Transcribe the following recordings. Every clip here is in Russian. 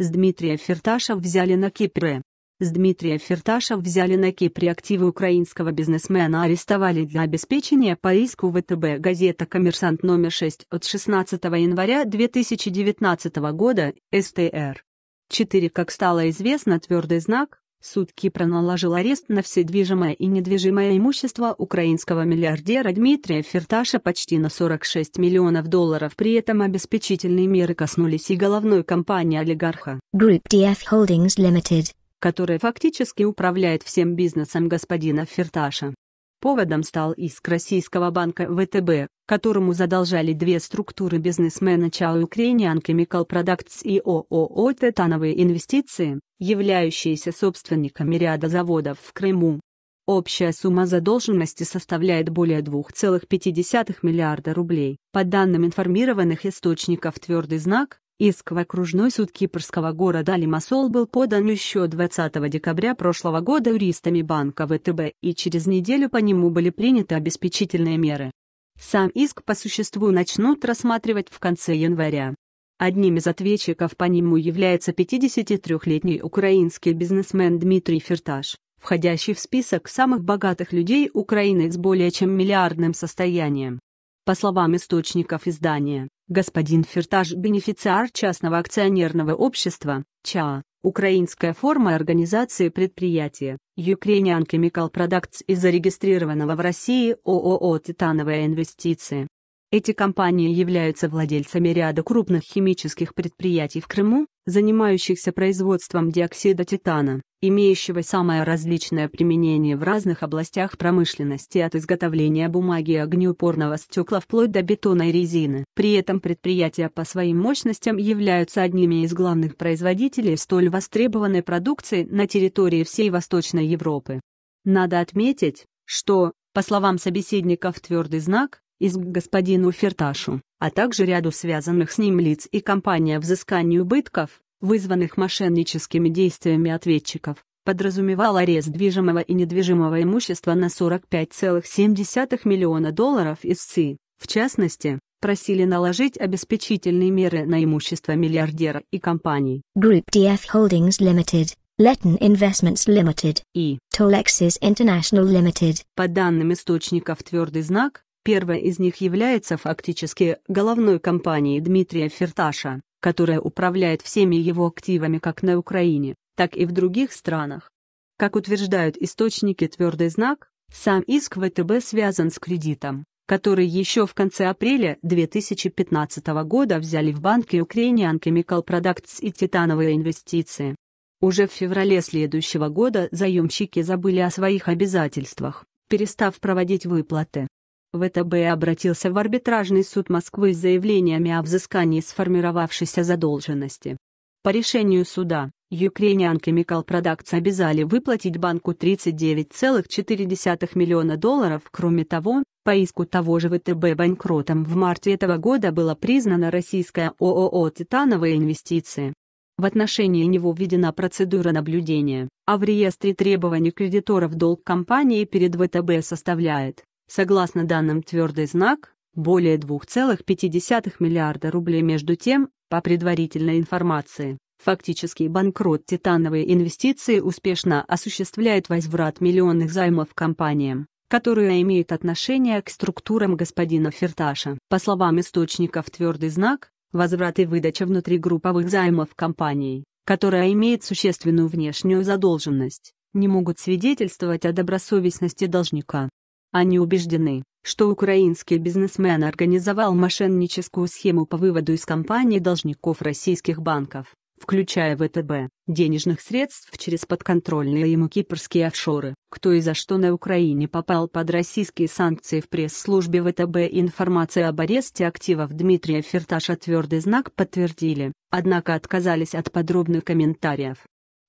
С Дмитрия Ферташев взяли на Кипре. С Дмитрия Ферташев взяли на Кипре активы украинского бизнесмена арестовали для обеспечения по иску ВТБ газета «Коммерсант» номер 6 от 16 января 2019 года, СТР. 4. Как стало известно твердый знак, Суд Кипра наложил арест на все движимое и недвижимое имущество украинского миллиардера Дмитрия Ферташа почти на 46 миллионов долларов. При этом обеспечительные меры коснулись и головной компании олигарха Group DF Holdings Limited, которая фактически управляет всем бизнесом господина Ферташа. Поводом стал иск Российского банка ВТБ, которому задолжали две структуры бизнесмена Чао Ukrainian Chemical Products и ООО «Титановые инвестиции», являющиеся собственниками ряда заводов в Крыму. Общая сумма задолженности составляет более 2,5 миллиарда рублей. По данным информированных источников «Твердый знак», Иск в окружной суд кипрского города Лимассол был подан еще 20 декабря прошлого года юристами банка ВТБ, и через неделю по нему были приняты обеспечительные меры. Сам иск по существу начнут рассматривать в конце января. Одним из ответчиков по нему является 53-летний украинский бизнесмен Дмитрий Ферташ, входящий в список самых богатых людей Украины с более чем миллиардным состоянием. По словам источников издания, Господин Фертаж, бенефициар частного акционерного общества, ЧА, украинская форма организации предприятия, Ukrainian Chemical Products и зарегистрированного в России ООО «Титановые инвестиции». Эти компании являются владельцами ряда крупных химических предприятий в Крыму, занимающихся производством диоксида титана, имеющего самое различное применение в разных областях промышленности от изготовления бумаги и огнеупорного стекла вплоть до бетона и резины. При этом предприятия по своим мощностям являются одними из главных производителей столь востребованной продукции на территории всей Восточной Европы. Надо отметить, что, по словам собеседников «Твердый знак», из господину Ферташу, а также ряду связанных с ним лиц и компания взысканию убытков, вызванных мошенническими действиями ответчиков, подразумевал арест движимого и недвижимого имущества на 45,7 миллиона долларов из СИ. В частности, просили наложить обеспечительные меры на имущество миллиардера и компаний. Group DF Holdings Limited, Letton Investments Limited и Tolexis International Limited. По данным источников «Твердый знак», Первая из них является фактически головной компанией Дмитрия Ферташа, которая управляет всеми его активами как на Украине, так и в других странах. Как утверждают источники «Твердый знак», сам иск ВТБ связан с кредитом, который еще в конце апреля 2015 года взяли в банке Ukrainian Chemical Products и «Титановые инвестиции». Уже в феврале следующего года заемщики забыли о своих обязательствах, перестав проводить выплаты. ВТБ обратился в арбитражный суд Москвы с заявлениями о взыскании сформировавшейся задолженности. По решению суда, Ukrainian Chemical Products обязали выплатить банку 39,4 миллиона долларов. Кроме того, по иску того же ВТБ банкротом в марте этого года была признана российская ООО «Титановые инвестиции». В отношении него введена процедура наблюдения, а в реестре требований кредиторов долг компании перед ВТБ составляет Согласно данным «Твердый знак», более 2,5 миллиарда рублей между тем, по предварительной информации, фактический банкрот «Титановые инвестиции» успешно осуществляет возврат миллионных займов компаниям, которые имеют отношение к структурам господина Ферташа. По словам источников «Твердый знак», возврат и выдача внутригрупповых займов компаний, которая имеет существенную внешнюю задолженность, не могут свидетельствовать о добросовестности должника. Они убеждены, что украинский бизнесмен организовал мошенническую схему по выводу из компании должников российских банков, включая ВТБ, денежных средств через подконтрольные ему кипрские офшоры. Кто и за что на Украине попал под российские санкции в пресс-службе ВТБ информация об аресте активов Дмитрия Ферташа твердый знак подтвердили, однако отказались от подробных комментариев.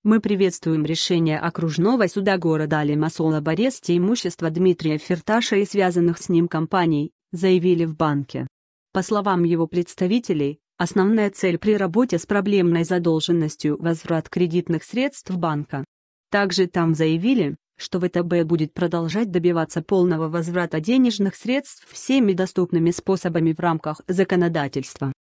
Мы приветствуем решение окружного суда города Лимассол об аресте имущества Дмитрия Ферташа и связанных с ним компаний, заявили в банке. По словам его представителей, основная цель при работе с проблемной задолженностью – возврат кредитных средств банка. Также там заявили, что ВТБ будет продолжать добиваться полного возврата денежных средств всеми доступными способами в рамках законодательства.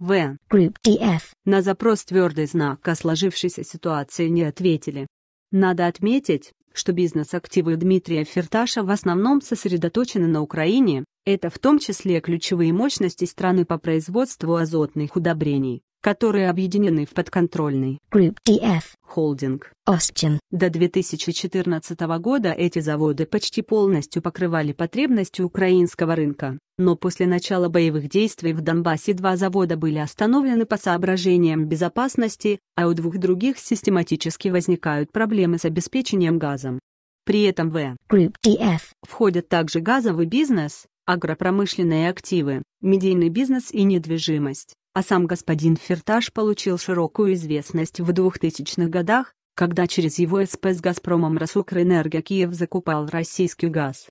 В. Group DF. На запрос «Твердый знак» о сложившейся ситуации не ответили. Надо отметить, что бизнес-активы Дмитрия Ферташа в основном сосредоточены на Украине, это в том числе ключевые мощности страны по производству азотных удобрений которые объединены в подконтрольный Group DF Holding Остин. До 2014 года эти заводы почти полностью покрывали потребности украинского рынка, но после начала боевых действий в Донбассе два завода были остановлены по соображениям безопасности, а у двух других систематически возникают проблемы с обеспечением газом. При этом в Group DF входят также газовый бизнес, агропромышленные активы, медийный бизнес и недвижимость а сам господин Ферташ получил широкую известность в 2000-х годах, когда через его СП с «Газпромом» «Росукрэнерго» Киев закупал российский газ.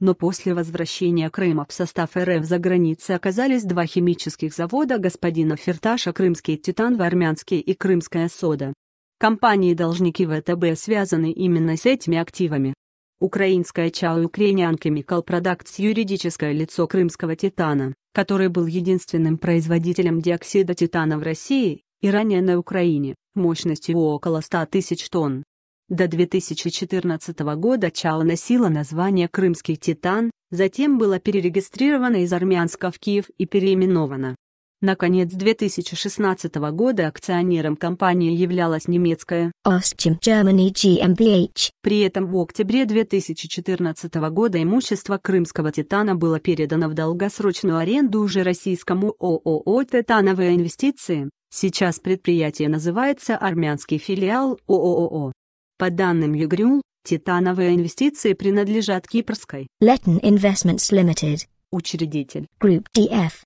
Но после возвращения Крыма в состав РФ за границей оказались два химических завода господина Ферташа «Крымский титан» в армянский и «Крымская сода». Компании-должники ВТБ связаны именно с этими активами. Украинская Чао Ukrainian Chemical Products юридическое лицо крымского титана, который был единственным производителем диоксида титана в России и ранее на Украине, мощностью около 100 тысяч тонн. До 2014 года Чао носила название «Крымский титан», затем была перерегистрирована из Армянска в Киев и переименована. На конец 2016 года акционером компании являлась немецкая Ostrom Germany GmbH. При этом в октябре 2014 года имущество крымского «Титана» было передано в долгосрочную аренду уже российскому ООО «Титановые инвестиции». Сейчас предприятие называется армянский филиал ООО. По данным Югрюл, титановые инвестиции принадлежат кипрской Latin Investments Limited учредитель. Group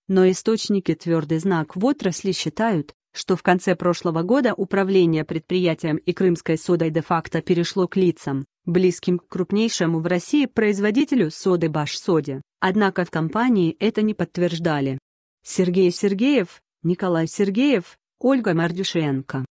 Но источники твердый знак в отрасли считают, что в конце прошлого года управление предприятием и крымской содой де-факто перешло к лицам, близким к крупнейшему в России производителю соды Башсоде. Однако в компании это не подтверждали. Сергей Сергеев, Николай Сергеев, Ольга Мардюшенко.